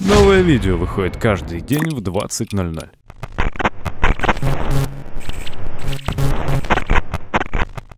Новое видео выходит каждый день в 20.00.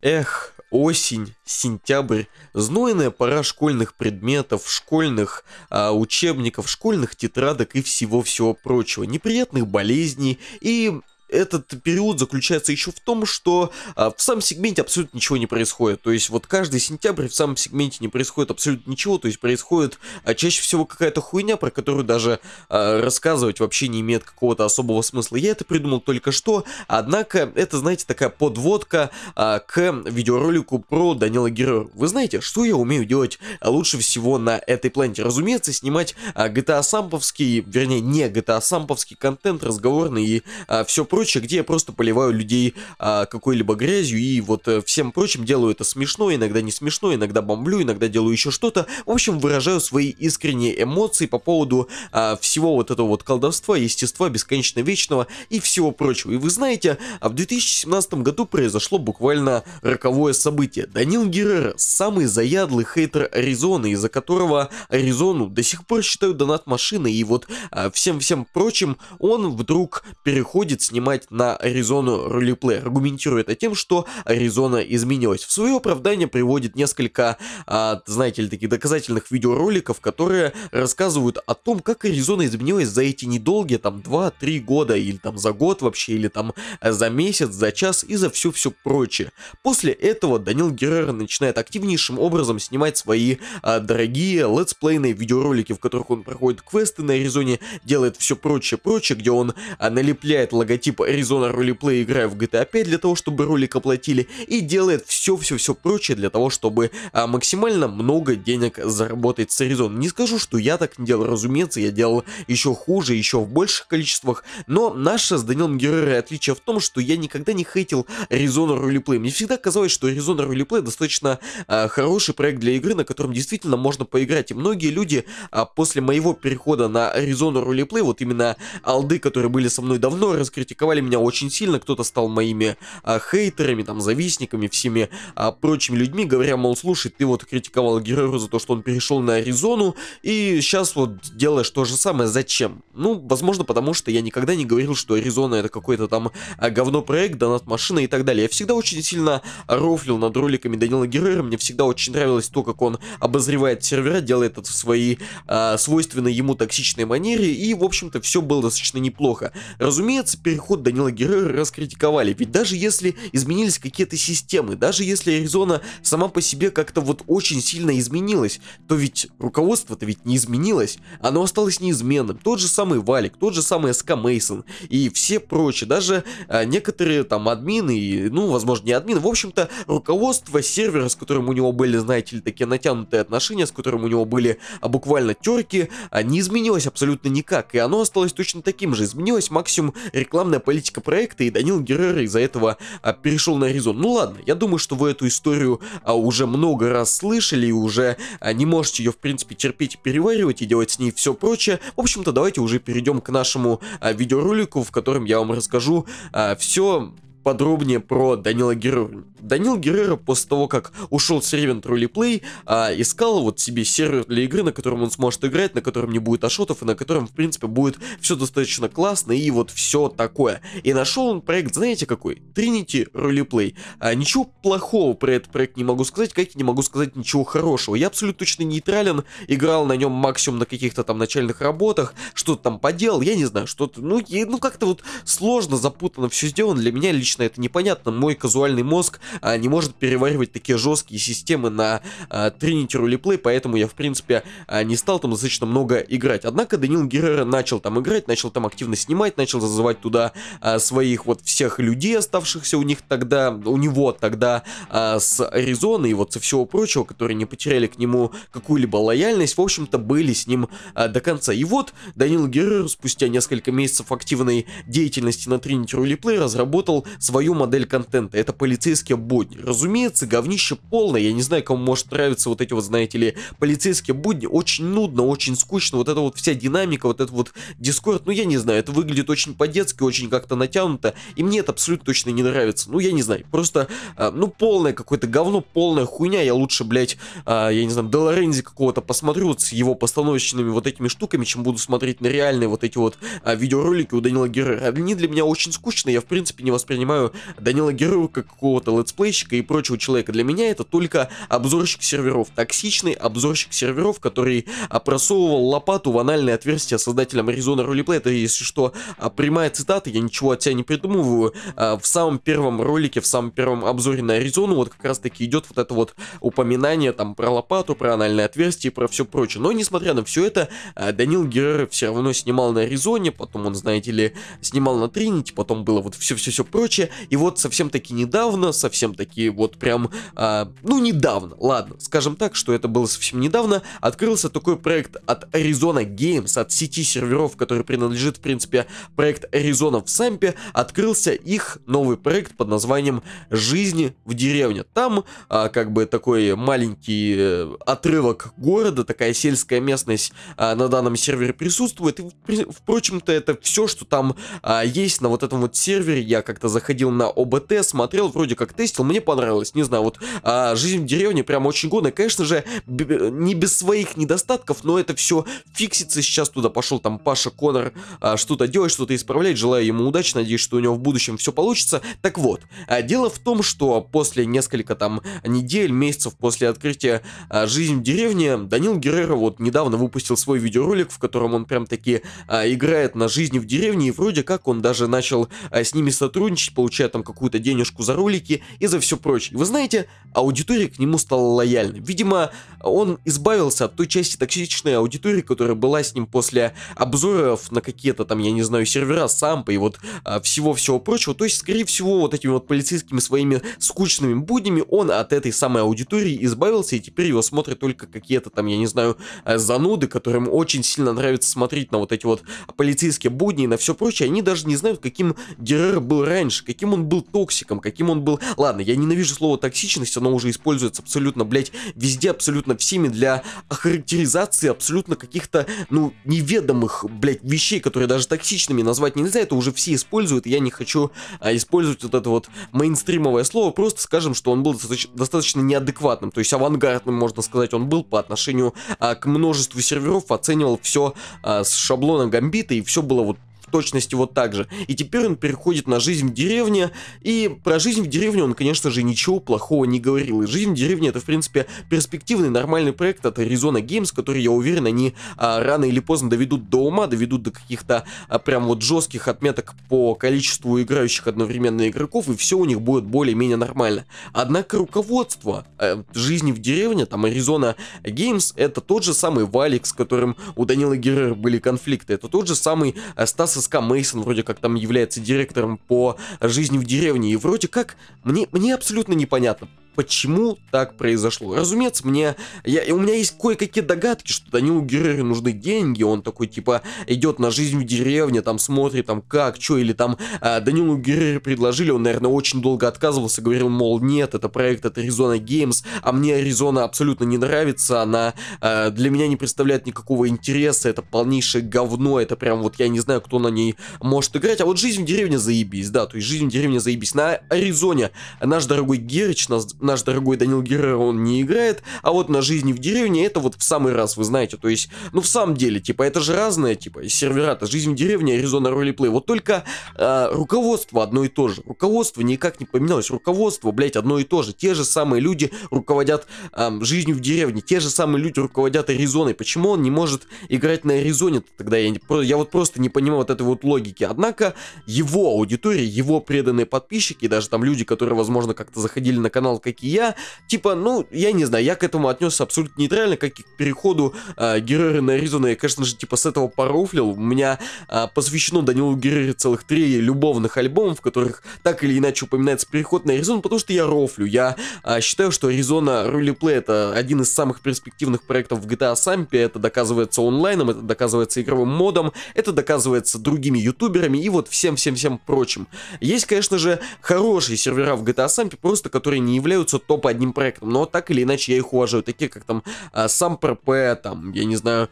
Эх, осень, сентябрь, знойная пора школьных предметов, школьных а, учебников, школьных тетрадок и всего-всего прочего, неприятных болезней и этот период заключается еще в том, что а, в самом сегменте абсолютно ничего не происходит. То есть вот каждый сентябрь в самом сегменте не происходит абсолютно ничего, то есть происходит а, чаще всего какая-то хуйня, про которую даже а, рассказывать вообще не имеет какого-то особого смысла. Я это придумал только что, однако это, знаете, такая подводка а, к видеоролику про Данила Героя. Вы знаете, что я умею делать а, лучше всего на этой планете? Разумеется, снимать а, GTA Самповский, вернее не GTA Самповский контент, разговорный и а, все прочее прочее, где я просто поливаю людей а, какой-либо грязью и вот а, всем прочим делаю это смешно, иногда не смешно, иногда бомблю, иногда делаю еще что-то. В общем, выражаю свои искренние эмоции по поводу а, всего вот этого вот колдовства, естества, бесконечно вечного и всего прочего. И вы знаете, а в 2017 году произошло буквально роковое событие. Данил Геррера, самый заядлый хейтер Аризоны, из-за которого Аризону до сих пор считают донат машины, и вот а, всем-всем а, прочим он вдруг переходит снимать поднимать на Аризону ролеплей, аргументируя это тем, что Аризона изменилась. В свое оправдание приводит несколько, а, знаете ли, таких доказательных видеороликов, которые рассказывают о том, как Аризона изменилась за эти недолгие, там, 2-3 года, или там за год вообще, или там э, за месяц, за час и за все-все прочее. После этого Данил Геррера начинает активнейшим образом снимать свои а, дорогие летсплейные видеоролики, в которых он проходит квесты на Аризоне, делает все прочее-прочее, где он а, налепляет логотип типа Arizona Roleplay играя в GTA 5 для того, чтобы ролик оплатили, и делает все-все-все прочее для того, чтобы а, максимально много денег заработать с Arizona. Не скажу, что я так не делал, разумеется, я делал еще хуже, еще в больших количествах, но наше с Данилом Геррерой отличие в том, что я никогда не хейтил Arizona Roleplay. Мне всегда казалось, что Arizona Roleplay достаточно а, хороший проект для игры, на котором действительно можно поиграть, и многие люди а, после моего перехода на Arizona Roleplay, вот именно алды, которые были со мной давно, раскритиковали критиковали меня очень сильно, кто-то стал моими а, хейтерами, там, завистниками, всеми а, прочими людьми, говоря, мол, слушай, ты вот критиковал Герреру за то, что он перешел на Аризону, и сейчас вот делаешь то же самое, зачем? Ну, возможно, потому что я никогда не говорил, что Аризона это какой-то там а, говно проект, донат машина и так далее. Я всегда очень сильно рофлил над роликами Данила Герера. мне всегда очень нравилось то, как он обозревает сервера, делает это в своей а, свойственной ему токсичной манере, и, в общем-то, все было достаточно неплохо. Разумеется, переход ход Данила Геррера раскритиковали. Ведь даже если изменились какие-то системы, даже если Аризона сама по себе как-то вот очень сильно изменилась, то ведь руководство-то ведь не изменилось, оно осталось неизменным. Тот же самый Валик, тот же самый СК Мейсон и все прочие, даже а, некоторые там админы, ну, возможно, не админы, в общем-то, руководство сервера, с которым у него были, знаете ли, такие натянутые отношения, с которым у него были а, буквально терки, а, не изменилось абсолютно никак, и оно осталось точно таким же. Изменилось максимум рекламная неправильная политика проекта, и Данил Герер из-за этого а, перешел на Аризон. Ну ладно, я думаю, что вы эту историю а, уже много раз слышали, и уже а, не можете ее, в принципе, терпеть и переваривать, и делать с ней все прочее. В общем-то, давайте уже перейдем к нашему а, видеоролику, в котором я вам расскажу а, все подробнее про Данила Геррера. Данил Геррера после того, как ушел с Ревен Truly Play, а, искал вот себе сервер для игры, на котором он сможет играть, на котором не будет ашотов, и на котором, в принципе, будет все достаточно классно и вот все такое. И нашел он проект, знаете какой? Trinity Roleplay. А, ничего плохого про этот проект не могу сказать, как и не могу сказать ничего хорошего. Я абсолютно точно нейтрален, играл на нем максимум на каких-то там начальных работах, что-то там поделал, я не знаю, что-то, ну, ну как-то вот сложно, запутанно все сделано, для меня лично лично это непонятно. Мой казуальный мозг а, не может переваривать такие жесткие системы на а, Trinity Roleplay, поэтому я, в принципе, а, не стал там достаточно много играть. Однако Данил Геррера начал там играть, начал там активно снимать, начал зазывать туда а, своих вот всех людей, оставшихся у них тогда, у него тогда а, с Аризоны и вот со всего прочего, которые не потеряли к нему какую-либо лояльность, в общем-то, были с ним а, до конца. И вот Данил Геррер спустя несколько месяцев активной деятельности на Trinity Roleplay разработал свою модель контента. Это полицейские будни. Разумеется, говнище полное. Я не знаю, кому может нравиться вот эти вот, знаете ли, полицейские будни. Очень нудно, очень скучно. Вот эта вот вся динамика, вот этот вот дискорд. Ну, я не знаю, это выглядит очень по-детски, очень как-то натянуто. И мне это абсолютно точно не нравится. Ну, я не знаю. Просто, э, ну, полное какое-то говно, полная хуйня. Я лучше, блядь, э, я не знаю, Делорензи какого-то посмотрю вот с его постановочными вот этими штуками, чем буду смотреть на реальные вот эти вот э, видеоролики у Данила Геррера. Они для меня очень скучные. Я, в принципе, не воспринимаю воспринимаю Данила Героя как какого-то летсплейщика и прочего человека. Для меня это только обзорщик серверов, токсичный обзорщик серверов, который опросовывал лопату в анальное отверстие создателям Arizona Roleplay. Это, если что, а, прямая цитата, я ничего от тебя не придумываю. А, в самом первом ролике, в самом первом обзоре на Аризону вот как раз таки идет вот это вот упоминание там про лопату, про анальное отверстие и про все прочее. Но несмотря на все это, а, Данил Геррера все равно снимал на Аризоне, потом он, знаете ли, снимал на Тринити, потом было вот все-все-все прочее прочее. И вот совсем-таки недавно, совсем-таки вот прям, э, ну недавно, ладно, скажем так, что это было совсем недавно, открылся такой проект от Arizona Games, от сети серверов, который принадлежит, в принципе, проект Arizona в Сампе, открылся их новый проект под названием «Жизнь в деревне». Там э, как бы такой маленький э, отрывок города, такая сельская местность э, на данном сервере присутствует. И, впрочем-то, это все, что там э, есть на вот этом вот сервере. Я как-то заходил ходил на ОБТ, смотрел, вроде как тестил, мне понравилось, не знаю, вот а, жизнь в деревне прям очень годная, конечно же, не без своих недостатков, но это все фиксится, сейчас туда пошел там Паша Конор а, что-то делать, что-то исправлять, желаю ему удачи, надеюсь, что у него в будущем все получится. Так вот, а, дело в том, что после несколько там недель, месяцев после открытия а, «Жизнь в деревне» Данил Геррера вот недавно выпустил свой видеоролик, в котором он прям таки а, играет на жизни в деревне, и вроде как он даже начал а, с ними сотрудничать, получает там какую-то денежку за ролики и за все прочее. Вы знаете, аудитория к нему стала лояльной. Видимо, он избавился от той части токсичной аудитории, которая была с ним после обзоров на какие-то там, я не знаю, сервера, сампы и вот а, всего-всего прочего. То есть, скорее всего, вот этими вот полицейскими своими скучными буднями он от этой самой аудитории избавился, и теперь его смотрят только какие-то там, я не знаю, а, зануды, которым очень сильно нравится смотреть на вот эти вот полицейские будни и на все прочее. Они даже не знают, каким Герер был раньше, каким он был токсиком, каким он был... Ладно, я ненавижу слово токсичность, оно уже используется абсолютно, блядь, везде, абсолютно всеми для характеризации абсолютно каких-то, ну, неведомых, блядь, вещей, которые даже токсичными назвать нельзя, это уже все используют, и я не хочу а, использовать вот это вот мейнстримовое слово, просто скажем, что он был достаточно, достаточно неадекватным, то есть авангардным, можно сказать, он был по отношению а, к множеству серверов, оценивал все а, с шаблона Гамбита, и все было вот точности вот так же. И теперь он переходит на жизнь в деревне, и про жизнь в деревне он, конечно же, ничего плохого не говорил. И жизнь в деревне это, в принципе, перспективный нормальный проект от Arizona Games, который, я уверен, они а, рано или поздно доведут до ума, доведут до каких-то а, прям вот жестких отметок по количеству играющих одновременно игроков, и все у них будет более-менее нормально. Однако руководство э, жизни в деревне, там, Arizona Games, это тот же самый Валик, с которым у Данила Геррера были конфликты, это тот же самый э, Стас ЦСКА Мейсон вроде как там является директором по жизни в деревне. И вроде как мне, мне абсолютно непонятно, почему так произошло. Разумеется, мне, я, у меня есть кое-какие догадки, что Данилу Геррере нужны деньги, он такой, типа, идет на жизнь в деревне, там, смотрит, там, как, что, или там, а, Данилу Геррере предложили, он, наверное, очень долго отказывался, говорил, мол, нет, это проект от Arizona Games, а мне Arizona абсолютно не нравится, она а, для меня не представляет никакого интереса, это полнейшее говно, это прям вот, я не знаю, кто на ней может играть, а вот жизнь в деревне заебись, да, то есть жизнь в деревне заебись. На Аризоне наш дорогой Герич нас наш дорогой Данил Геррера он не играет, а вот на жизни в деревне это вот в самый раз, вы знаете, то есть, ну в самом деле, типа, это же разное, типа, сервера-то, жизнь в деревне, Аризона Ролиплей, вот только э, руководство одно и то же, руководство никак не поменялось, руководство, блять, одно и то же, те же самые люди руководят э, жизнью в деревне, те же самые люди руководят Аризоной, почему он не может играть на Аризоне, -то? тогда я, не, я вот просто не понимаю вот этой вот логики, однако его аудитория, его преданные подписчики, даже там люди, которые, возможно, как-то заходили на канал, как и я. Типа, ну, я не знаю, я к этому отнесся абсолютно нейтрально, как и к переходу э, Геррера на Аризону. Я, конечно же, типа, с этого порофлил. У меня э, посвящено Данилу Геррере целых три любовных альбома, в которых так или иначе упоминается переход на Аризону, потому что я рофлю. Я э, считаю, что Ризона Рулиплей это один из самых перспективных проектов в GTA Сампе. Это доказывается онлайном, это доказывается игровым модом, это доказывается другими ютуберами и вот всем-всем-всем прочим. Есть, конечно же, хорошие сервера в GTA Сампе, просто которые не являются являются топ одним проектом, но так или иначе я их уважаю, такие как там а, сам ПРП, там, я не знаю,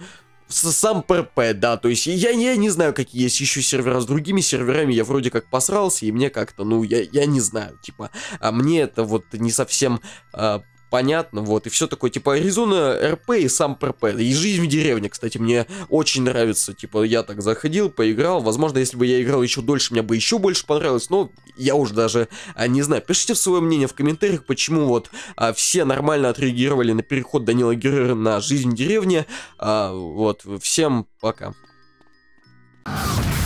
сам ПРП, да, то есть я, я не знаю, какие есть еще сервера с другими серверами, я вроде как посрался, и мне как-то, ну, я, я не знаю, типа, а мне это вот не совсем а, понятно, вот, и все такое, типа, Аризона РП и сам РП и жизнь в деревне, кстати, мне очень нравится, типа, я так заходил, поиграл, возможно, если бы я играл еще дольше, мне бы еще больше понравилось, но я уже даже а, не знаю, пишите свое мнение в комментариях, почему вот а, все нормально отреагировали на переход Данила Герера на жизнь в деревне, а, вот, всем пока. you